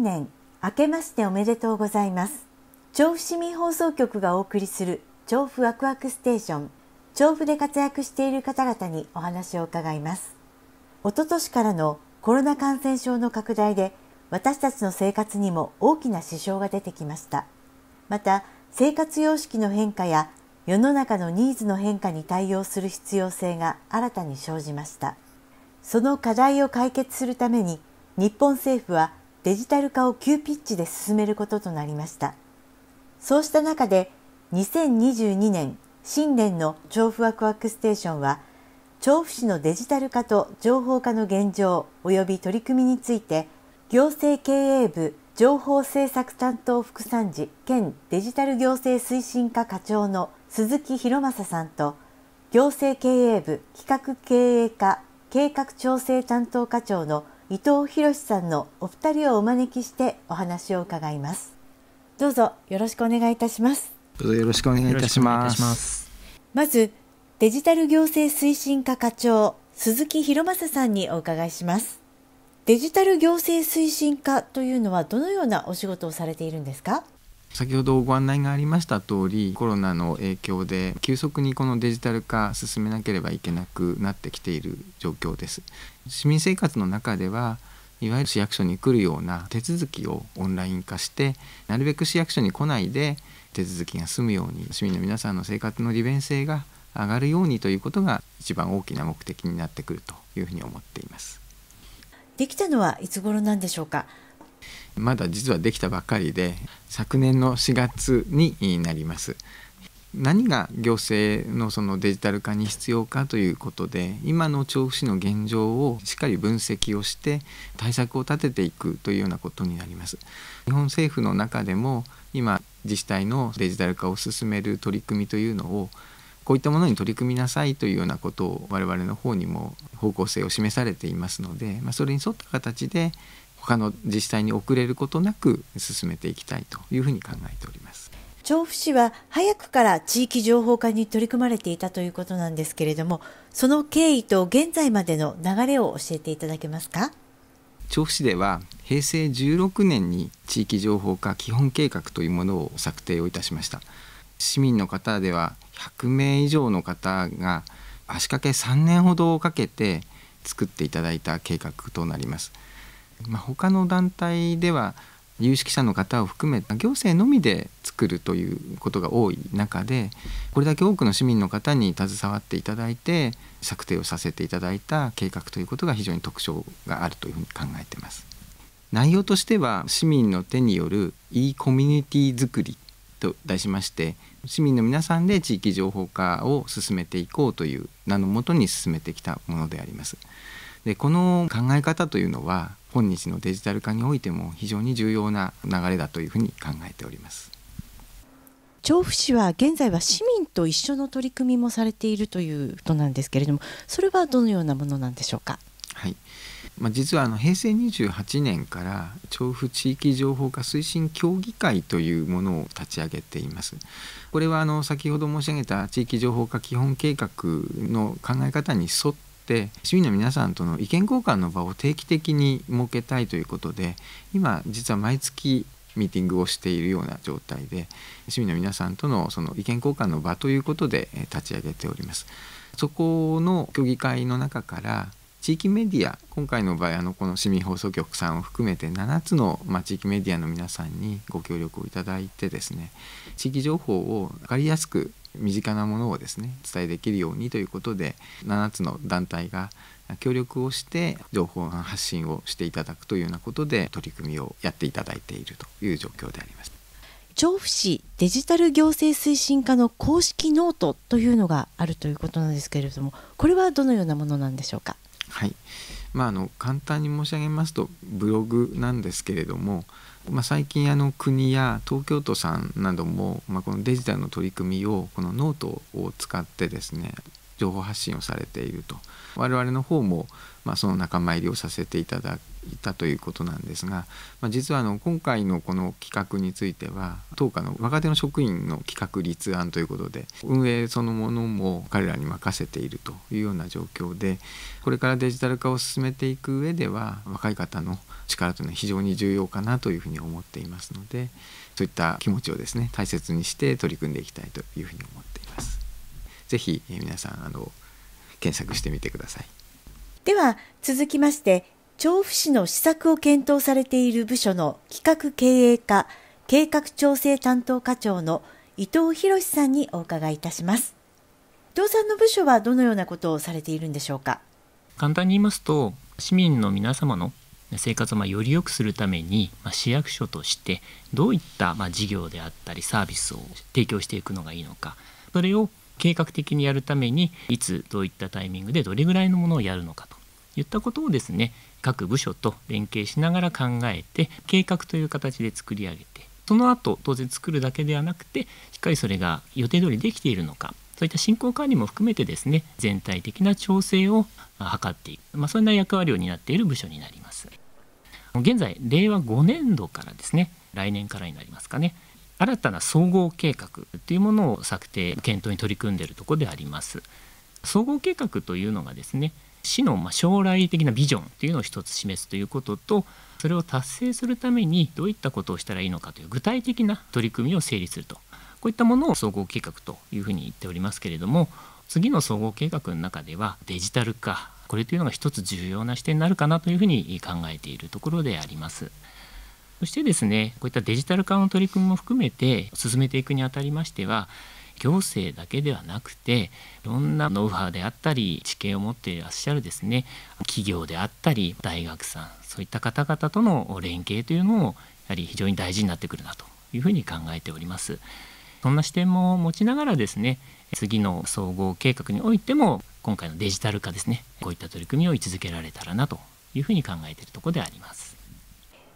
新年明けましておめでとうございます調布市民放送局がお送りする調布ワクワクステーション調布で活躍している方々にお話を伺います一昨年からのコロナ感染症の拡大で私たちの生活にも大きな支障が出てきましたまた生活様式の変化や世の中のニーズの変化に対応する必要性が新たに生じましたその課題を解決するために日本政府はデジタル化を急ピッチで進めることとなりましたそうした中で2022年新年の調布ワクワクステーションは調布市のデジタル化と情報化の現状及び取り組みについて行政経営部情報政策担当副参事兼デジタル行政推進課課長の鈴木博正さんと行政経営部企画経営課計画調整担当課長の伊藤博さんのお二人をお招きしてお話を伺いますどうぞよろしくお願いいたしますどうぞよろしくお願いいたしますまずデジタル行政推進課課長鈴木博正さんにお伺いしますデジタル行政推進課というのはどのようなお仕事をされているんですか先ほどご案内がありました通りコロナの影響で急速にこのデジタル化進めなければいけなくなってきている状況です市民生活の中ではいわゆる市役所に来るような手続きをオンライン化してなるべく市役所に来ないで手続きが済むように市民の皆さんの生活の利便性が上がるようにということが一番大きな目的になってくるというふうに思っていますできたのはいつ頃なんでしょうかまだ実はできたばかりで昨年の4月になります。何が行政のそのデジタル化に必要かということで今の調布市の現状をしっかり分析をして対策を立てていくというようなことになります日本政府の中でも今自治体のデジタル化を進める取り組みというのをこういったものに取り組みなさいというようなことを我々の方にも方向性を示されていますので、まあ、それに沿った形で他の自治体に遅れることなく進めていきたいというふうに考えております。調布市は早くから地域情報化に取り組まれていたということなんですけれどもその経緯と現在までの流れを教えていただけますか調布市では平成16年に地域情報化基本計画というものを策定をいたしました市民の方では100名以上の方が足掛け3年ほどをかけて作っていただいた計画となります。まあ、他の団体では有識者の方を含め行政のみで作るということが多い中でこれだけ多くの市民の方に携わっていただいて策定をさせていただいた計画ということが非常に特徴があるというふうに考えています。内容としては市民の手による e コミュニティづくりと題しまして市民の皆さんで地域情報化を進めていこうという名のもとに進めてきたものであります。でこの考え方というのは今日のデジタル化においても非常に重要な流れだというふうに考えております。調布市は現在は市民と一緒の取り組みもされているということなんですけれどもそれはどのようなものなんでしょうか。はいまあ、実はあの平成28年から調布地域情報化推進協議会というものを立ち上げています。これはあの先ほど申し上げた地域情報化基本計画の考え方に沿っって市民の皆さんとの意見交換の場を定期的に設けたいということで今実は毎月ミーティングをしているような状態で市民の皆さんとのその意見交換の場ということで立ち上げております。そこの協議会の中から地域メディア今回の場合あのこの市民放送局さんを含めて7つの、まあ、地域メディアの皆さんにご協力をいただいてですね地域情報を分かりやすく身近なものをですね伝えできるようにということで7つの団体が協力をして情報の発信をしていただくというようなことで取り組みをやっていただいているという状況であります。調布市デジタル行政推進課の公式ノートというのがあるということなんですけれどもこれはどのようなものなんでしょうか。はいまあ、あの簡単に申し上げますとブログなんですけれどもまあ、最近あの国や東京都さんなども、まあ、このデジタルの取り組みをこのノートを使ってですね情報発信をされていると我々の方も、まあ、その仲間入りをさせていただいたということなんですが、まあ、実はあの今回のこの企画については当課の若手の職員の企画立案ということで運営そのものも彼らに任せているというような状況でこれからデジタル化を進めていく上では若い方の力というのは非常に重要かなというふうに思っていますのでそういった気持ちをですね大切にして取り組んでいきたいというふうに思っています。ぜひ皆さんあの検索してみてください。では続きまして調布市の施策を検討されている部署の企画経営課計画調整担当課長の伊藤博さんにお伺いいたします。伊藤さんの部署はどのようなことをされているんでしょうか簡単に言いますと市民の皆様の生活をより良くするために、ま市役所としてどういった、ま事業であったりサービスを提供していくのがいいのかそれを計画的にやるためにいつどういったタイミングでどれぐらいのものをやるのかといったことをですね各部署と連携しながら考えて計画という形で作り上げてその後当然作るだけではなくてしっかりそれが予定通りできているのかそういった進行管理も含めてですね全体的な調整を図っていく、まあ、そんな役割を担っている部署になります現在令和5年度からですね来年からになりますかね新たな総合計画というものを策定検討に取り組んでいるところであります総合計画というのがですね市のま将来的なビジョンというのを一つ示すということとそれを達成するためにどういったことをしたらいいのかという具体的な取り組みを整理するとこういったものを総合計画というふうに言っておりますけれども次の総合計画の中ではデジタル化これというのが一つ重要な視点になるかなというふうに考えているところであります。そしてですねこういったデジタル化の取り組みも含めて進めていくにあたりましては行政だけではなくていろんなノウハウであったり知見を持っていらっしゃるですね企業であったり大学さんそういった方々との連携というのもやはり非常に大事になってくるなというふうに考えております。そんな視点も持ちながらですね次の総合計画においても今回のデジタル化ですねこういった取り組みを位置づけられたらなというふうに考えているところであります。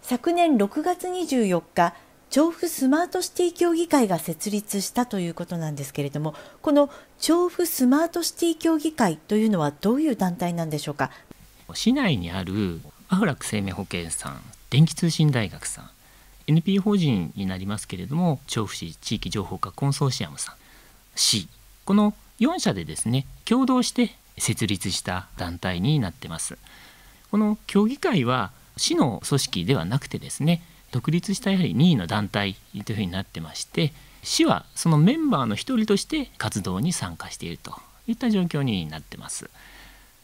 昨年6月24日調布スマートシティ協議会が設立したということなんですけれどもこの調布スマートシティ協議会というのはどういう団体なんでしょうか市内にあるアフラック生命保険さん電気通信大学さん NP 法人になりますけれども調布市地域情報化コンソーシアムさん市この4社でですね共同して設立した団体になってますこの協議会は市の組織ではなくてですね独立したやはり任意の団体というふうになってまして市はそのメンバーの一人として活動に参加しているといった状況になってます。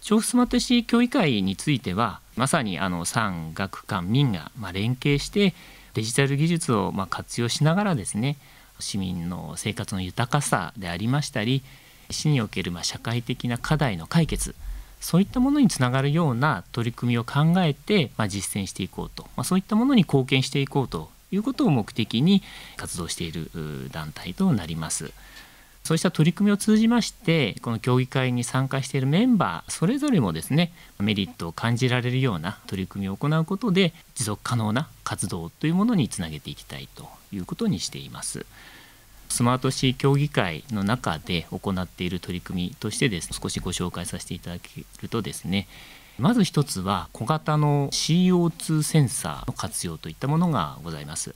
調布スマート市協議会についてはまさにあの産学官民がま連携してデジタル技術をま活用しながらですね市民の生活の豊かさでありましたり市におけるま社会的な課題の解決そういったものにつながるような取り組みを考えて、まあ、実践していこうと、まあ、そういったものに貢献していこうということを目的に活動している団体となります。そうした取り組みを通じましてこの協議会に参加しているメンバーそれぞれもですねメリットを感じられるような取り組みを行うことで持続可能な活動というものにつなげていきたいということにしています。スマートシー協議会の中で行っている取り組みとしてです、ね、少しご紹介させていただけるとですねまず1つは小型の CO2 センサーの活用といったものがございます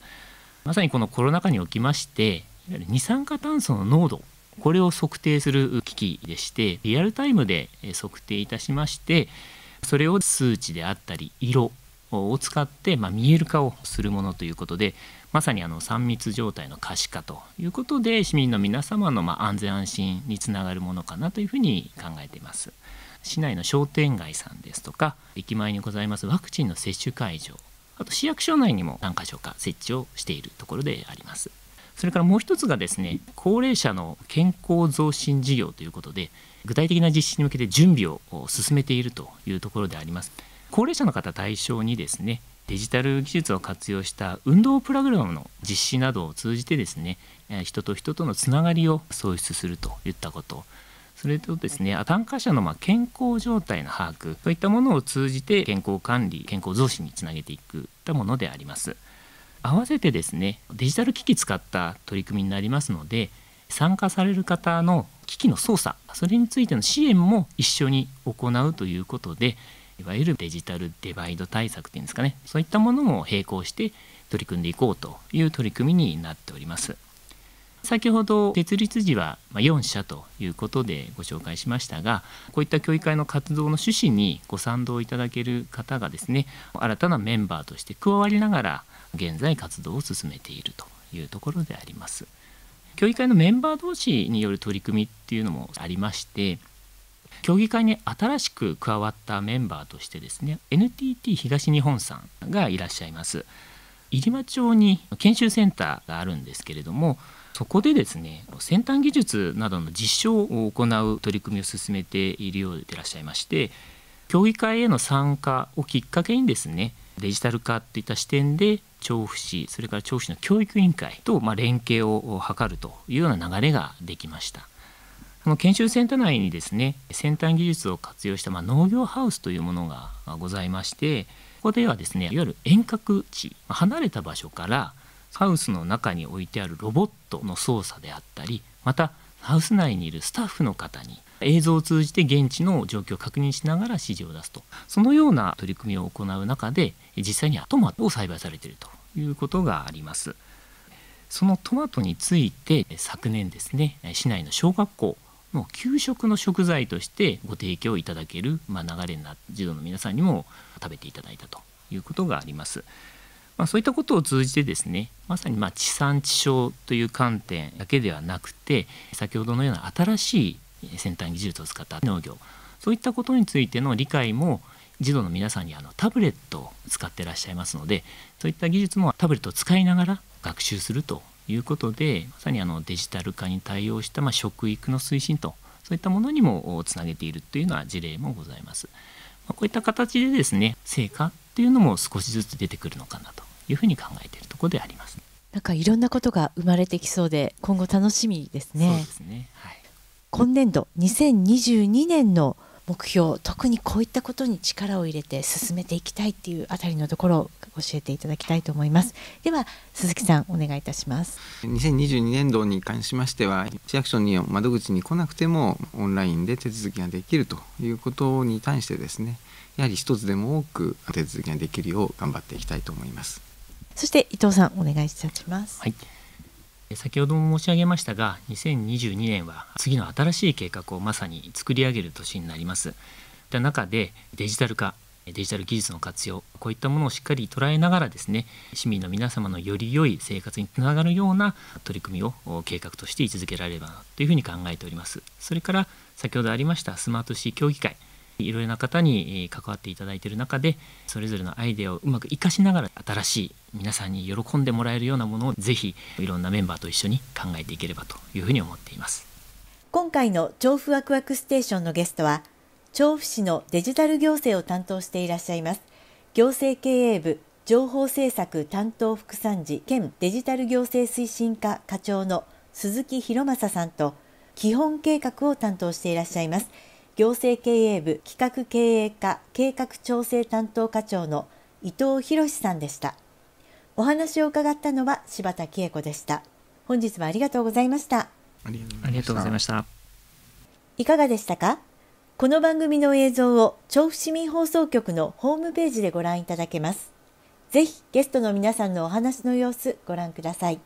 まさにこのコロナ禍におきまして二酸化炭素の濃度これを測定する機器でしてリアルタイムで測定いたしましてそれを数値であったり色を使って、まあ、見える化をするものということでまさにあの3密状態の可視化ということで市民の皆様のま安全安心につながるものかなというふうに考えています。市内の商店街さんですとか駅前にございますワクチンの接種会場あと市役所内にも何箇所か設置をしているところであります。それからもう一つがですね高齢者の健康増進事業ということで具体的な実施に向けて準備を進めているというところであります。高齢者の方対象にですねデジタル技術を活用した運動プログラムの実施などを通じてですね人と人とのつながりを創出するといったことそれとですね参加者のま健康状態の把握といったものを通じて健康管理健康増進につなげていくたものであります合わせてですねデジタル機器使った取り組みになりますので参加される方の機器の操作それについての支援も一緒に行うということでいわゆるデジタルデバイド対策っていうんですかねそういったものも並行して取り組んでいこうという取り組みになっております先ほど設立時は4社ということでご紹介しましたがこういった協議会の活動の趣旨にご賛同いただける方がですね新たなメンバーとして加わりながら現在活動を進めているというところであります。協議会のメンバー同士による取り組みっていうのもありまして協議会に新しく加わったメンバーとしてですね NTT 東日本さんがいらっしゃいます入間町に研修センターがあるんですけれどもそこでですね先端技術などの実証を行う取り組みを進めているようでいらっしゃいまして協議会への参加をきっかけにですねデジタル化といった視点で調布市それから調布市の教育委員会とま連携を図るというような流れができました。あの研修センター内にですね先端技術を活用した、まあ、農業ハウスというものがございましてここではですねいわゆる遠隔地離れた場所からハウスの中に置いてあるロボットの操作であったりまたハウス内にいるスタッフの方に映像を通じて現地の状況を確認しながら指示を出すとそのような取り組みを行う中で実際にはトマトを栽培されているということがあります。そのトマトについて昨年ですね市内の小学校もう給食の食材としてご提供いただける、まあ、流れになって児童の皆さんにも食べていただいたということがあります。まあ、そういったことを通じてですねまさにま地産地消という観点だけではなくて先ほどのような新しい先端技術を使った農業そういったことについての理解も児童の皆さんにあのタブレットを使ってらっしゃいますのでそういった技術もタブレットを使いながら学習するということでまさにあのデジタル化に対応した、まあ、食育の推進とそういったものにもつなげているというのは事例もございます。まあ、こういった形でですね成果っていうのも少しずつ出てくるのかなというふうに考えているところであります。なんかいろんなことが生まれてきそうで今後楽しみですね。そうですね。はい。今年度2022年の目標特にこういったことに力を入れて進めていきたいっていうあたりのところを教えていただきたいと思いますでは鈴木さんお願いいたします2022年度に関しましては市役所に窓口に来なくてもオンラインで手続きができるということに対してですねやはり一つでも多く手続きができるよう頑張っていきたいと思いますそして伊藤さんお願いいたしますはい先ほども申し上げましたが2022年は次の新しい計画をまさに作り上げる年になりますた中でデジタル化デジタル技術の活用こういったものをしっかり捉えながらですね市民の皆様のより良い生活につながるような取り組みを計画として位置づけられればというふうに考えておりますそれから先ほどありましたスマート市協議会いろいろな方に関わっていただいている中でそれぞれのアイデアをうまく生かしながら新しい皆さんに喜んでもらえるようなものをぜひいろんなメンバーと一緒に考えていければというふうに思っています今回の調布ワクワクステーションのゲストは調布市のデジタル行政を担当していらっしゃいます行政経営部情報政策担当副参事兼デジタル行政推進課課長の鈴木博正さんと基本計画を担当していらっしゃいます行政経営部企画経営課計画調整担当課長の伊藤博さんでしたお話を伺ったのは柴田恵子でした本日はありがとうございましたありがとうございましたいかがでしたかこの番組の映像を調布市民放送局のホームページでご覧いただけますぜひゲストの皆さんのお話の様子ご覧ください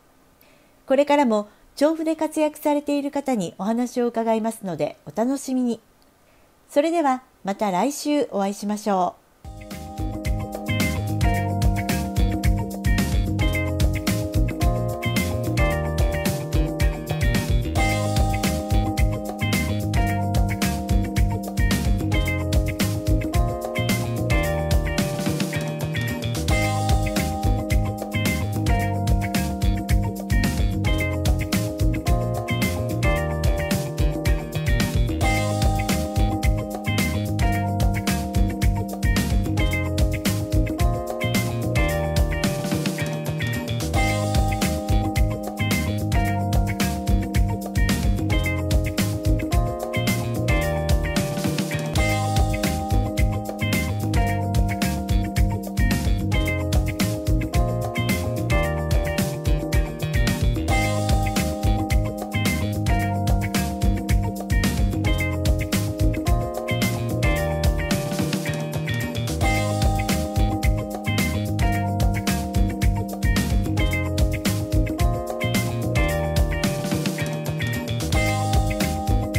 これからも調布で活躍されている方にお話を伺いますのでお楽しみにそれではまた来週お会いしましょう。